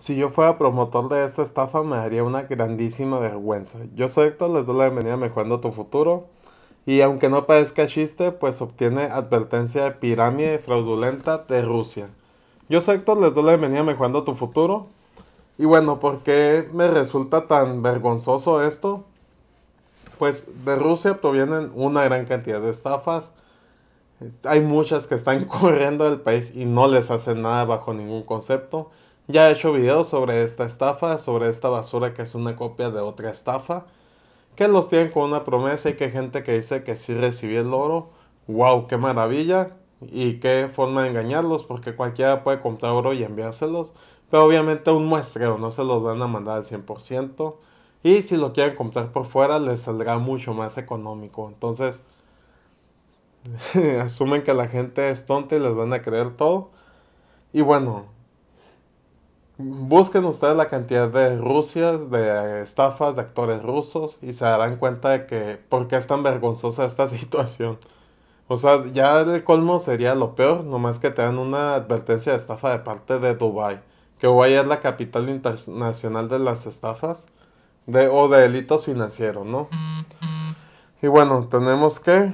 Si yo fuera promotor de esta estafa me daría una grandísima vergüenza. Yo soy Héctor, les doy la bienvenida a Mejorando tu Futuro. Y aunque no parezca chiste, pues obtiene advertencia de pirámide fraudulenta de Rusia. Yo soy Héctor, les doy la bienvenida a Mejorando tu Futuro. Y bueno, ¿por qué me resulta tan vergonzoso esto? Pues de Rusia provienen una gran cantidad de estafas. Hay muchas que están corriendo el país y no les hacen nada bajo ningún concepto. Ya he hecho videos sobre esta estafa, sobre esta basura que es una copia de otra estafa, que los tienen con una promesa y que hay gente que dice que sí recibió el oro. ¡Wow! ¡Qué maravilla! Y qué forma de engañarlos, porque cualquiera puede comprar oro y enviárselos. Pero obviamente un muestreo, no se los van a mandar al 100%. Y si lo quieren comprar por fuera, les saldrá mucho más económico. Entonces, asumen que la gente es tonta y les van a creer todo. Y bueno, Busquen ustedes la cantidad de Rusias, de estafas, de actores rusos y se darán cuenta de que por qué es tan vergonzosa esta situación. O sea, ya el colmo sería lo peor, nomás que te dan una advertencia de estafa de parte de Dubai, que Dubai es la capital internacional de las estafas de, o de delitos financieros, ¿no? Y bueno, tenemos que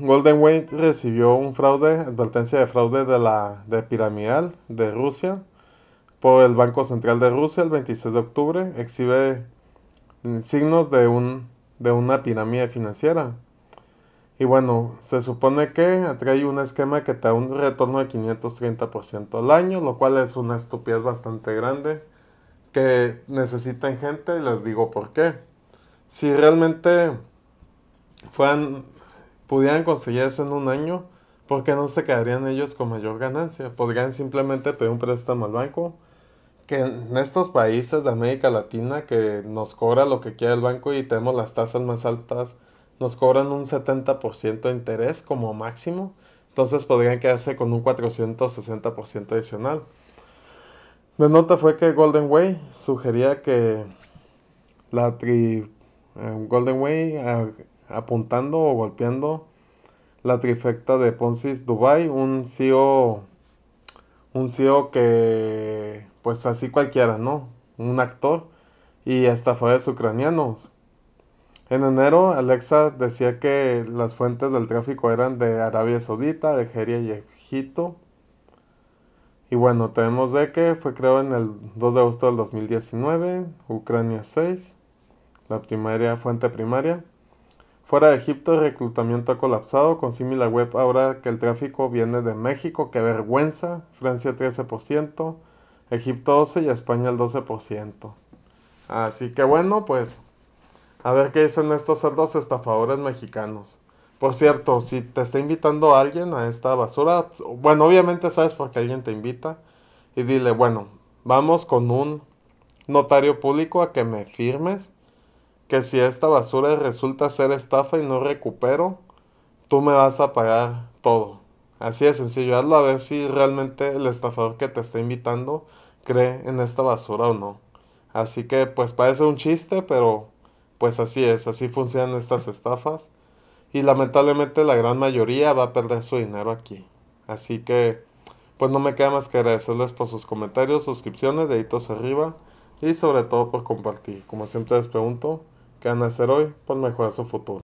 Golden Way recibió un fraude, advertencia de fraude de la de piramidal de Rusia por el Banco Central de Rusia el 26 de octubre exhibe mm, signos de, una pirámide financiera. Y bueno, se supone que atrae un esquema que te da un retorno de 530% al año, lo cual es una estupidez bastante grande que necesitan gente y les digo por qué. Si realmente pudieran conseguir eso en un año, ¿por qué no se quedarían ellos con mayor ganancia? Podrían simplemente pedir un préstamo al banco que en estos países de América Latina que nos cobra lo que quiera el banco y tenemos las tasas más altas, nos cobran un 70% de interés como máximo. Entonces podrían quedarse con un 460% adicional. De nota fue que Golden Way sugería que la tri, eh, Golden Way apuntando o golpeando la trifecta de Ponzi's Dubai, un CEO un CEO que pues así cualquiera, ¿no? Un actor y estafadores ucranianos. En enero, Alexa decía que las fuentes del tráfico eran de Arabia Saudita, Algeria y Egipto. Y bueno, tenemos de que fue creado en el 2 de agosto del 2019, Ucrania 6, la primaria, fuente primaria. Fuera de Egipto, el reclutamiento ha colapsado con similar web ahora que el tráfico viene de México, qué vergüenza, Francia 13%, Egipto 12 y España el 12%. Así que bueno, pues a ver qué dicen estos dos estafadores mexicanos. Por cierto, si te está invitando alguien a esta basura, bueno, obviamente sabes por qué alguien te invita y dile, bueno, vamos con un notario público a que me firmes que si esta basura resulta ser estafa y no recupero, tú me vas a pagar todo. Así de sencillo, hazlo a ver si realmente el estafador que te está invitando cree en esta basura o no. Así que pues parece un chiste, pero pues así es, así funcionan estas estafas. Y lamentablemente la gran mayoría va a perder su dinero aquí. Así que pues no me queda más que agradecerles por sus comentarios, suscripciones, deditos arriba y sobre todo por compartir. Como siempre les pregunto, ¿qué van a hacer hoy por mejorar su futuro?